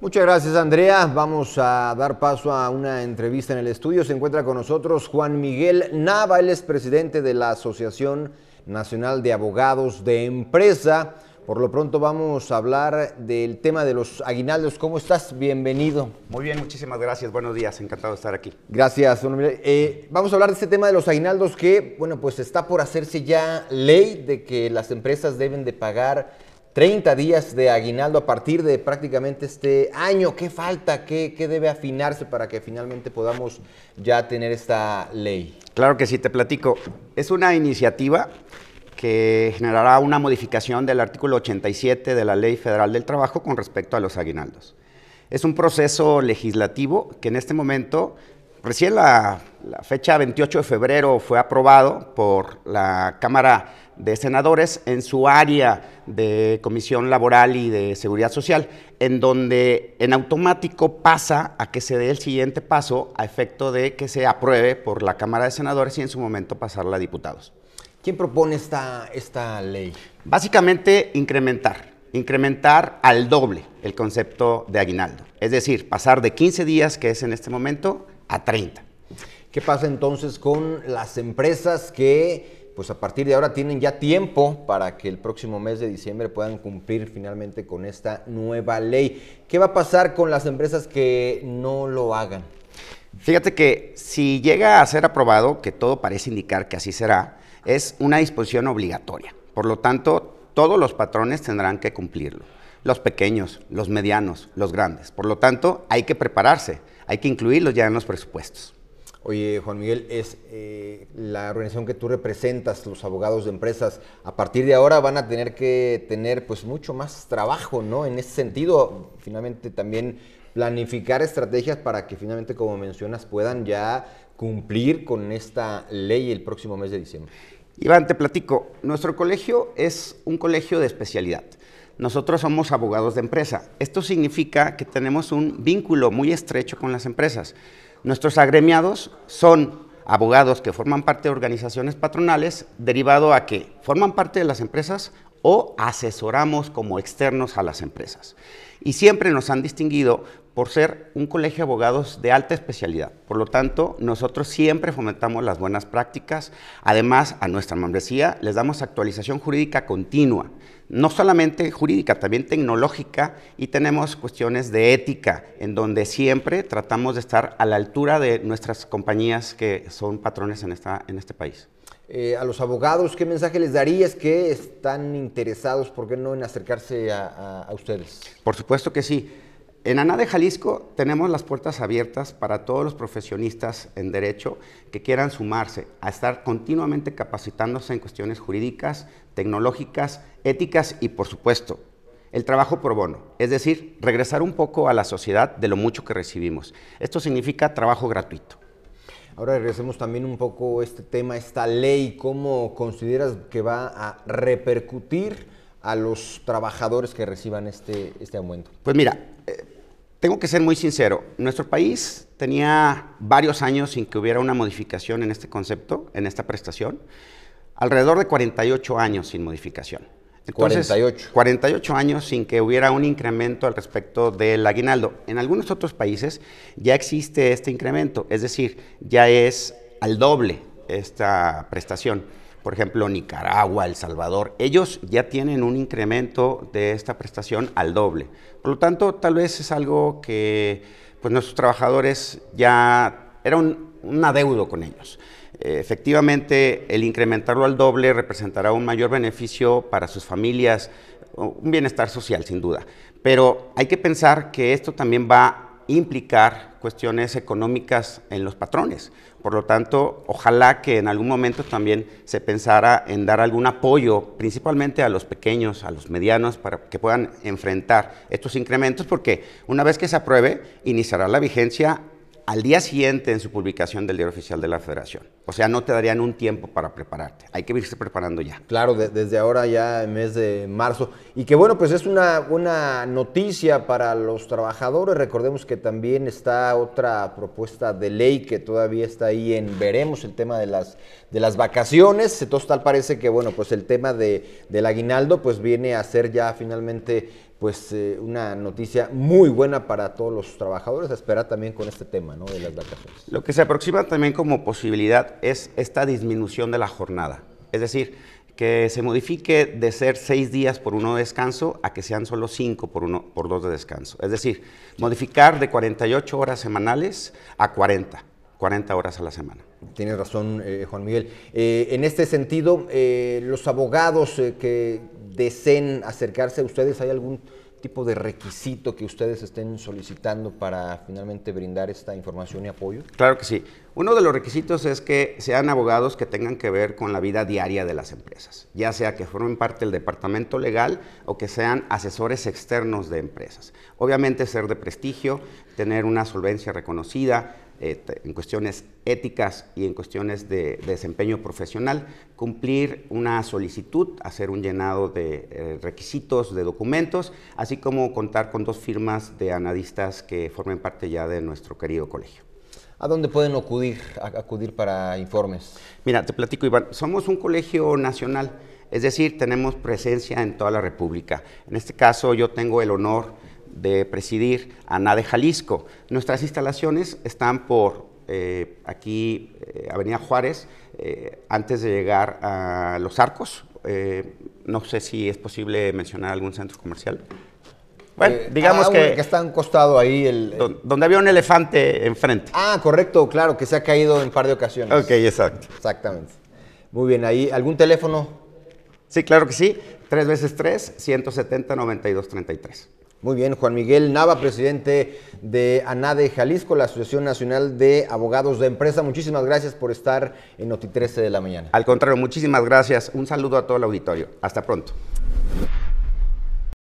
Muchas gracias Andrea. Vamos a dar paso a una entrevista en el estudio. Se encuentra con nosotros Juan Miguel Nava, él es presidente de la Asociación Nacional de Abogados de Empresa. Por lo pronto vamos a hablar del tema de los aguinaldos. ¿Cómo estás? Bienvenido. Muy bien, muchísimas gracias. Buenos días, encantado de estar aquí. Gracias. Eh, vamos a hablar de este tema de los aguinaldos que, bueno, pues está por hacerse ya ley de que las empresas deben de pagar 30 días de aguinaldo a partir de prácticamente este año. ¿Qué falta? ¿Qué, debe afinarse para que finalmente podamos ya tener esta ley? Claro que sí, te platico. Es una iniciativa que generará una modificación del artículo 87 de la Ley Federal del Trabajo con respecto a los aguinaldos. Es un proceso legislativo que en este momento Recién la, fecha 28 de febrero fue aprobado por la Cámara de Senadores en su área de Comisión Laboral y de Seguridad Social, en donde en automático pasa a que se dé el siguiente paso a efecto de que se apruebe por la Cámara de Senadores y en su momento pasarla a diputados. ¿Quién propone esta, esta ley? Básicamente incrementar, incrementar al doble el concepto de aguinaldo, es decir, pasar de 15 días, que es en este momento, a 30. ¿Qué pasa entonces con las empresas que, pues a partir de ahora, tienen ya tiempo para que el próximo mes de diciembre puedan cumplir finalmente con esta nueva ley? ¿Qué va a pasar con las empresas que no lo hagan? Fíjate que si llega a ser aprobado, que todo parece indicar que así será, es una disposición obligatoria. Por lo tanto, todos los patrones tendrán que cumplirlo los pequeños, los medianos, los grandes. Por lo tanto, hay que prepararse, hay que incluirlos ya en los presupuestos. Oye, Juan Miguel, es eh, la organización que tú representas, los abogados de empresas, a partir de ahora van a tener que tener pues mucho más trabajo, ¿no? En ese sentido, finalmente también planificar estrategias para que finalmente, como mencionas, puedan ya cumplir con esta ley el próximo mes de diciembre. Iván, te platico, nuestro colegio es un colegio de especialidad. Nosotros somos abogados de empresa. Esto significa que tenemos un vínculo muy estrecho con las empresas. Nuestros agremiados son abogados que forman parte de organizaciones patronales, derivado a que forman parte de las empresas o asesoramos como externos a las empresas. Y siempre nos han distinguido por ser un colegio de abogados de alta especialidad. Por lo tanto, nosotros siempre fomentamos las buenas prácticas. Además, a nuestra membresía les damos actualización jurídica continua, no solamente jurídica, también tecnológica, y tenemos cuestiones de ética, en donde siempre tratamos de estar a la altura de nuestras compañías que son patrones en, esta, en este país. Eh, a los abogados, ¿qué mensaje les darías que están interesados, por qué no, en acercarse a, a ustedes? Por supuesto que sí. En ANA de Jalisco tenemos las puertas abiertas para todos los profesionistas en derecho que quieran sumarse a estar continuamente capacitándose en cuestiones jurídicas, tecnológicas, éticas y, por supuesto, el trabajo por bono, es decir, regresar un poco a la sociedad de lo mucho que recibimos. Esto significa trabajo gratuito. Ahora regresemos también un poco a este tema, esta ley, ¿cómo consideras que va a repercutir a los trabajadores que reciban este, este aumento? Pues mira, eh, tengo que ser muy sincero, nuestro país tenía varios años sin que hubiera una modificación en este concepto, en esta prestación, alrededor de 48 años sin modificación. 48. 48 años sin que hubiera un incremento al respecto del aguinaldo. En algunos otros países ya existe este incremento, es decir, ya es al doble esta prestación por ejemplo, Nicaragua, El Salvador, ellos ya tienen un incremento de esta prestación al doble. Por lo tanto, tal vez es algo que pues, nuestros trabajadores ya era un, un adeudo con ellos. Eh, efectivamente, el incrementarlo al doble representará un mayor beneficio para sus familias, un bienestar social sin duda. Pero hay que pensar que esto también va a implicar cuestiones económicas en los patrones. Por lo tanto, ojalá que en algún momento también se pensara en dar algún apoyo, principalmente a los pequeños, a los medianos, para que puedan enfrentar estos incrementos, porque una vez que se apruebe, iniciará la vigencia al día siguiente en su publicación del Diario Oficial de la Federación. O sea, no te darían un tiempo para prepararte. Hay que irse preparando ya. Claro, desde ahora ya en mes de marzo. Y que bueno, pues es una una noticia para los trabajadores. Recordemos que también está otra propuesta de ley que todavía está ahí en veremos el tema de las, de las vacaciones. Entonces tal parece que bueno, pues el tema de, del aguinaldo pues viene a ser ya finalmente pues eh, una noticia muy buena para todos los trabajadores a esperar también con este tema de las vacaciones. Lo que se aproxima también como posibilidad es esta disminución de la jornada, es decir, que se modifique de ser seis días por uno de descanso a que sean solo cinco por, uno, por dos de descanso. Es decir, modificar de 48 horas semanales a 40. 40 horas a la semana. Tienes razón, eh, Juan Miguel. Eh, en este sentido, eh, los abogados que deseen acercarse a ustedes, ¿hay algún tipo de requisito que ustedes estén solicitando para finalmente brindar esta información y apoyo? Claro que sí. Uno de los requisitos es que sean abogados que tengan que ver con la vida diaria de las empresas, ya sea que formen parte del departamento legal o que sean asesores externos de empresas. Obviamente ser de prestigio, tener una solvencia reconocida, este, en cuestiones éticas y en cuestiones de, desempeño profesional, cumplir una solicitud, hacer un llenado de eh, requisitos, de documentos, así como contar con dos firmas de analistas que formen parte ya de nuestro querido colegio. ¿A dónde pueden acudir, acudir para informes? Mira, te platico, Iván, somos un colegio nacional, es decir, tenemos presencia en toda la República. En este caso, yo tengo el honor de presidir ANA de Jalisco. Nuestras instalaciones están por eh, aquí, eh, Avenida Juárez, eh, antes de llegar a Los Arcos. no sé si es posible mencionar algún centro comercial. Bueno, digamos ah, que, que está costado ahí el, Donde había un elefante enfrente. Ah, correcto, claro, que se ha caído en par de ocasiones. Ok, exacto. Exactamente. Muy bien, ahí, ¿algún teléfono? Sí, claro que sí. 3 veces 3, 170, 92, 33. Muy bien, Juan Miguel Nava, presidente de ANADE Jalisco, la Asociación Nacional de Abogados de Empresa. Muchísimas gracias por estar en Noti 13 de la mañana. Al contrario, muchísimas gracias. Un saludo a todo el auditorio. Hasta pronto.